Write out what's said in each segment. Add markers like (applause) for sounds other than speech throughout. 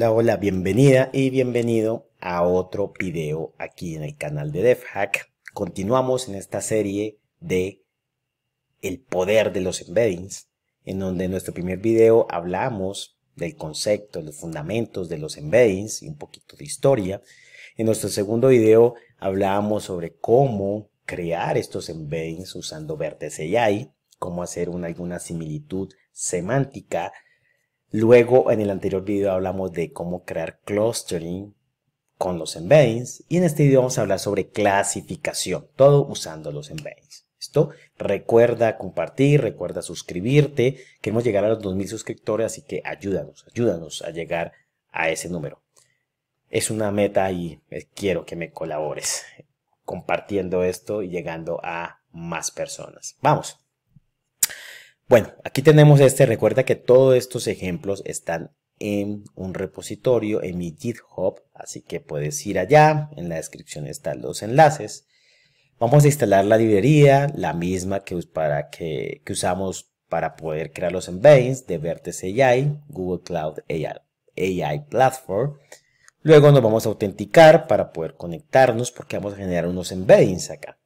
hola, hola, bienvenida y bienvenido a otro video aquí en el canal de DevHack. Continuamos en esta serie de el poder de los embeddings, en donde en nuestro primer video hablamos del concepto, los fundamentos de los embeddings y un poquito de historia. En nuestro segundo video hablamos sobre cómo crear estos embeddings usando Vertex AI, cómo hacer una, alguna similitud semántica Luego, en el anterior video hablamos de cómo crear clustering con los embeddings y en este video vamos a hablar sobre clasificación, todo usando los embeddings. ¿Listo? Recuerda compartir, recuerda suscribirte. Queremos llegar a los 2.000 suscriptores, así que ayúdanos, ayúdanos a llegar a ese número. Es una meta y eh, quiero que me colabores compartiendo esto y llegando a más personas. Vamos. Bueno, aquí tenemos este. Recuerda que todos estos ejemplos están en un repositorio, en mi GitHub. Así que puedes ir allá. En la descripción están los enlaces. Vamos a instalar la librería, la misma que, usamos para poder crear los embeddings de Vertex AI, Google Cloud AI Platform. Luego nos vamos a autenticar para poder conectarnos porque vamos a generar unos embeddings acá.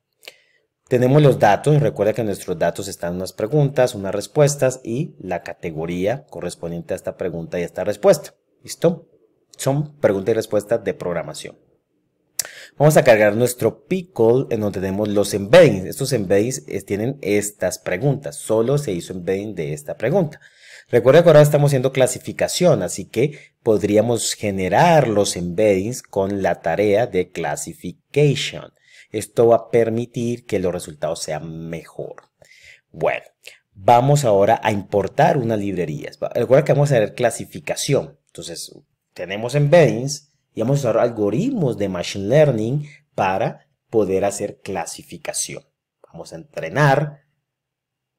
Tenemos los datos, recuerda que en nuestros datos están unas preguntas, unas respuestas y la categoría correspondiente a esta pregunta y a esta respuesta. ¿Listo? Son preguntas y respuestas de programación. Vamos a cargar nuestro Pickle en donde tenemos los embeddings. Estos embeddings eh, tienen estas preguntas. Solo se hizo embedding de esta pregunta. Recuerda que ahora estamos haciendo clasificación, así que podríamos generar los embeddings con la tarea de classification. Esto va a permitir que los resultados sean mejor. Bueno, vamos ahora a importar unas librerías. Recuerda que vamos a hacer clasificación. Entonces, tenemos embeddings y vamos a usar algoritmos de Machine Learning para poder hacer clasificación. Vamos a entrenar,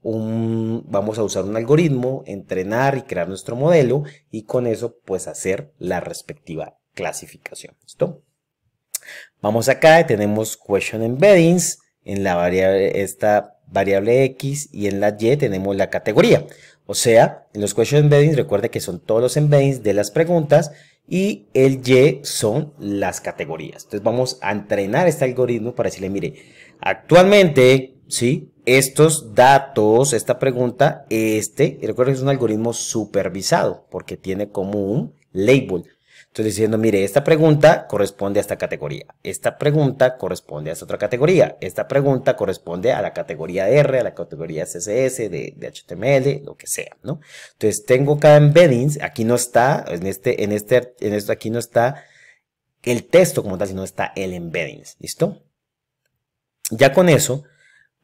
un, vamos a usar un algoritmo, entrenar y crear nuestro modelo y con eso pues hacer la respectiva clasificación. ¿Listo? Vamos acá y tenemos question embeddings en la variable, esta variable X y en la Y tenemos la categoría. O sea, en los question embeddings recuerde que son todos los embeddings de las preguntas y el Y son las categorías. Entonces vamos a entrenar este algoritmo para decirle, mire, actualmente, ¿sí? Estos datos, esta pregunta, este, y recuerde que es un algoritmo supervisado porque tiene como un label. Entonces, diciendo, mire, esta pregunta corresponde a esta categoría, esta pregunta corresponde a esta otra categoría, esta pregunta corresponde a la categoría R, a la categoría CSS, de, HTML, lo que sea, ¿no? Entonces tengo cada embeddings, aquí no está, en este, en este, en esto aquí no está el texto como tal, sino está el embeddings, ¿listo? Ya con eso,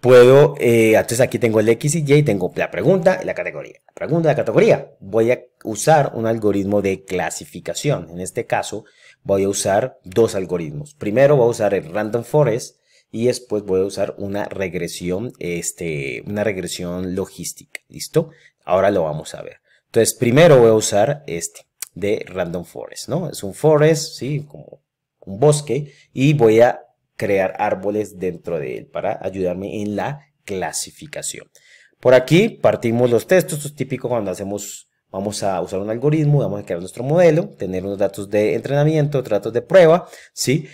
puedo, eh, entonces aquí tengo el X y Y, tengo la pregunta y la categoría. La pregunta, la categoría. Voy a usar un algoritmo de clasificación. En este caso, voy a usar dos algoritmos. Primero voy a usar el Random Forest y después voy a usar una regresión, este, una regresión logística. ¿Listo? Ahora lo vamos a ver. Entonces, primero voy a usar este de Random Forest, ¿no? Es un forest, sí, como un bosque y voy a crear árboles dentro de él para ayudarme en la clasificación. Por aquí partimos los textos, esto es típico cuando hacemos, vamos a usar un algoritmo, vamos a crear nuestro modelo, tener unos datos de entrenamiento, otros datos de prueba, ¿sí?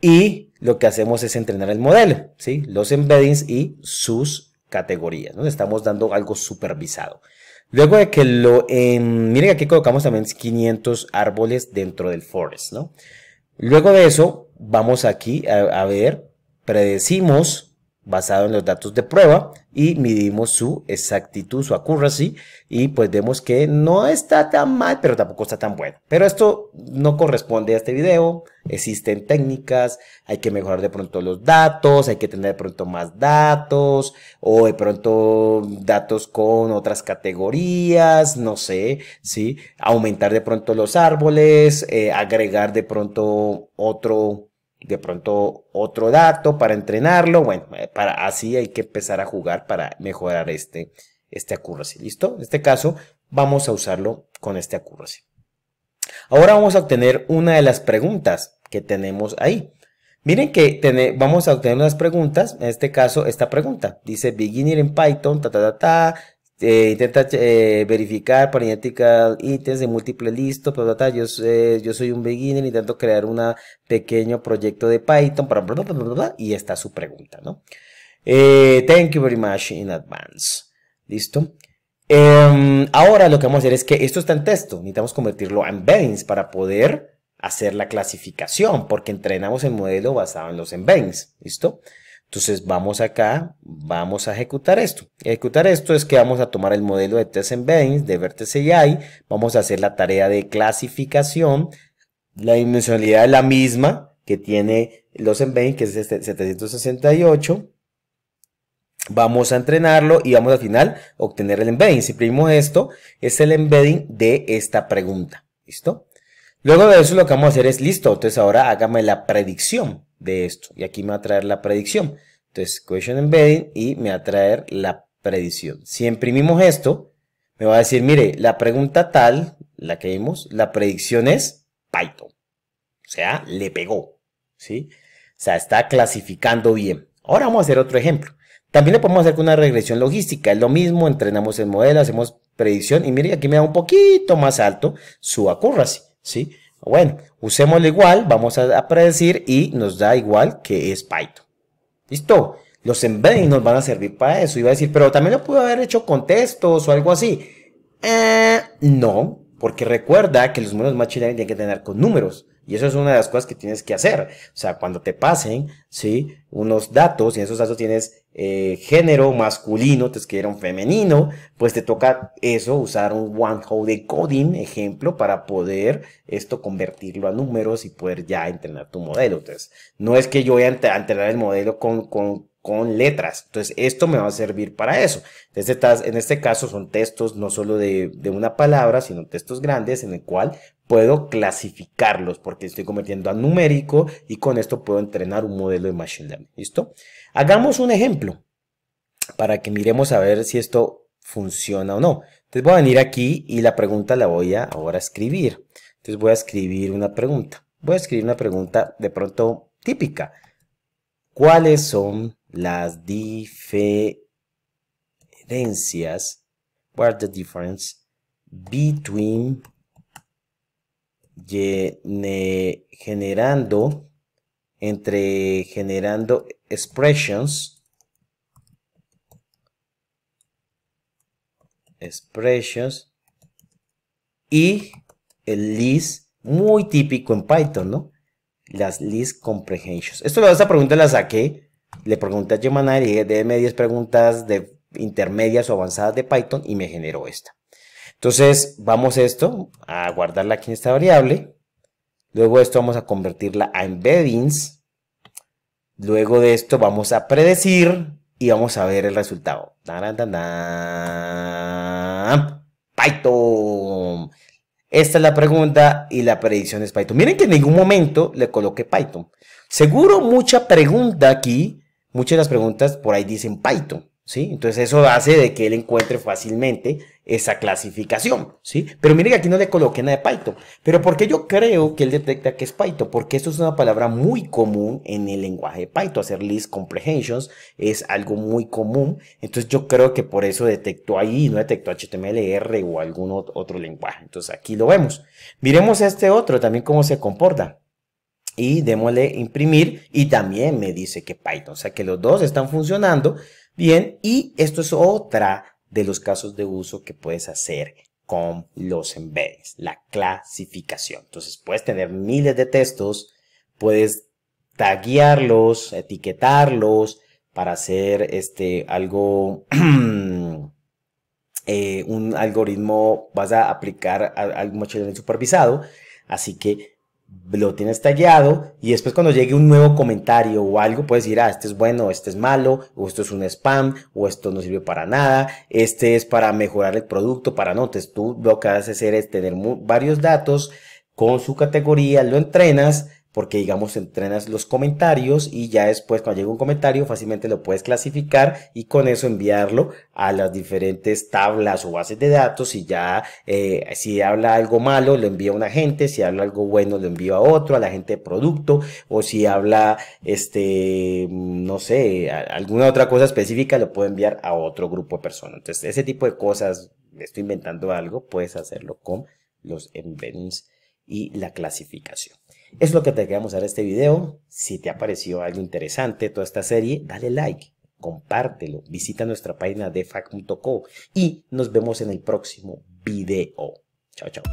Y lo que hacemos es entrenar el modelo, ¿sí? Los embeddings y sus categorías, ¿no? Estamos dando algo supervisado. Luego de que lo, miren aquí colocamos también 500 árboles dentro del forest, ¿no? Luego de eso, vamos aquí a, ver, predecimos basado en los datos de prueba y midimos su exactitud, su accuracy y pues vemos que no está tan mal, pero tampoco está tan bueno. Pero esto no corresponde a este video, existen técnicas, hay que mejorar de pronto los datos, hay que tener de pronto más datos o de pronto datos con otras categorías, no sé, ¿sí? Aumentar de pronto los árboles, eh, agregar de pronto otro de pronto otro dato para entrenarlo. Bueno, eh, para, así hay que empezar a jugar para mejorar este, este accuracy. ¿Listo? En este caso vamos a usarlo con este accuracy. Ahora vamos a obtener una de las preguntas que tenemos ahí. Miren que vamos a obtener unas preguntas, en este caso esta pregunta. Dice beginner en Python, ta ta ta ta, este, intenta eh, verificar para identificar ítems de múltiples listo, yo, eh, yo soy un beginner, intento crear un pequeño proyecto de Python, bla, y está su pregunta, ¿no? Eh, thank you very much in advance. ¿Listo? Em, ahora lo que vamos a hacer es que esto está en texto, necesitamos convertirlo en embeddings para poder hacer la clasificación, porque entrenamos el modelo basado en los embeddings, ¿listo? Entonces vamos acá, vamos a ejecutar esto. Ejecutar esto es que vamos a tomar el modelo de test embeddings de Vertex AI, vamos a hacer la tarea de clasificación, la dimensionalidad es la misma que tiene los embeddings, que es este 768. Vamos a entrenarlo y vamos al final a obtener el embedding. Si imprimimos esto, es el embedding de esta pregunta. ¿Listo? Luego de eso lo que vamos a hacer es, listo, entonces ahora hágame la predicción de esto. Y aquí me va a traer la predicción. Entonces, Question Embedding y me va a traer la predicción. Si imprimimos esto, me va a decir, mire, la pregunta tal, la que vimos, la predicción es Python. O sea, le pegó. ¿Sí? O sea, está clasificando bien. Ahora vamos a hacer otro ejemplo. También lo podemos hacer con una regresión logística. Es lo mismo, entrenamos el modelo, hacemos predicción. Y mire, aquí me da un poquito más alto su accuracy. ¿sí? Bueno, usémoslo igual, vamos a, predecir y nos da igual que es Python. ¿Listo? Los embeddings nos van a servir para eso. Iba a decir, pero también lo pudo haber hecho con textos o algo así. Eh, no, porque recuerda que los números machine learning tienen que tener con números. Y eso es una de las cosas que tienes que hacer. O sea, cuando te pasen, ¿sí? Unos datos, y en esos datos tienes eh, género masculino, entonces que era un femenino, pues te toca eso, usar un one-hole decoding, ejemplo, para poder esto convertirlo a números y poder ya entrenar tu modelo. Entonces, no es que yo voy a entrenar el modelo con, con con letras. Entonces, esto me va a servir para eso. en este caso son textos no solo de, de una palabra, sino textos grandes en el cual puedo clasificarlos porque estoy convirtiendo a numérico y con esto puedo entrenar un modelo de Machine Learning. ¿Listo? Hagamos un ejemplo para que miremos a ver si esto funciona o no. Entonces voy a venir aquí y la pregunta la voy a ahora escribir. Entonces voy a escribir una pregunta. Voy a escribir una pregunta de pronto típica. ¿Cuáles son las diferencias? What are the difference between generando entre generando expressions expressions y el list muy típico en Python, ¿no? las list comprehensions. Esto, esta pregunta la saqué, le pregunté a y le dije, déme 10 preguntas de intermedias o avanzadas de Python y me generó esta. Entonces, vamos esto a guardarla aquí en esta variable. Luego esto vamos a convertirla a embeddings. Luego de esto vamos a predecir y vamos a ver el resultado. Python. Esta es la pregunta y la predicción es Python. Miren que en ningún momento le coloqué Python. Seguro mucha pregunta aquí, muchas de las preguntas por ahí dicen Python, ¿sí? Entonces eso hace de que él encuentre fácilmente esa clasificación, ¿sí? Pero miren que aquí no le coloqué nada de Python. Pero porque yo creo que él detecta que es Python, porque esto es una palabra muy común en el lenguaje de Python. Hacer list comprehensions es algo muy común. Entonces yo creo que por eso detectó ahí, no detectó HTMLR o algún otro lenguaje. Entonces aquí lo vemos. Miremos este otro también cómo se comporta y démosle imprimir y también me dice que Python, o sea que los dos están funcionando bien y esto es otra de los casos de uso que puedes hacer con los embeddings, la clasificación. Entonces puedes tener miles de textos, puedes taguearlos, etiquetarlos para hacer este algo (clears throat) eh, un algoritmo, vas a aplicar algún machine learning supervisado, así que lo tienes tallado y después cuando llegue un nuevo comentario o algo puedes decir, ah, este es bueno, este es malo, o esto es un spam, o esto no sirve para nada, este es para mejorar el producto, para notes. tú lo que haces es tener varios datos con su categoría, lo entrenas, porque digamos entrenas los comentarios y ya después cuando llega un comentario fácilmente lo puedes clasificar y con eso enviarlo a las diferentes tablas o bases de datos y ya eh, si habla algo malo lo envía a un agente, si habla algo bueno lo envía a otro, a la gente de producto o si habla este no sé, alguna otra cosa específica lo puede enviar a otro grupo de personas. Entonces ese tipo de cosas, estoy inventando algo, puedes hacerlo con los embeddings y la clasificación. Es lo que te queremos dar este video. Si te ha parecido algo interesante toda esta serie, dale like, compártelo, visita nuestra página de fac.co y nos vemos en el próximo video. Chao, chao.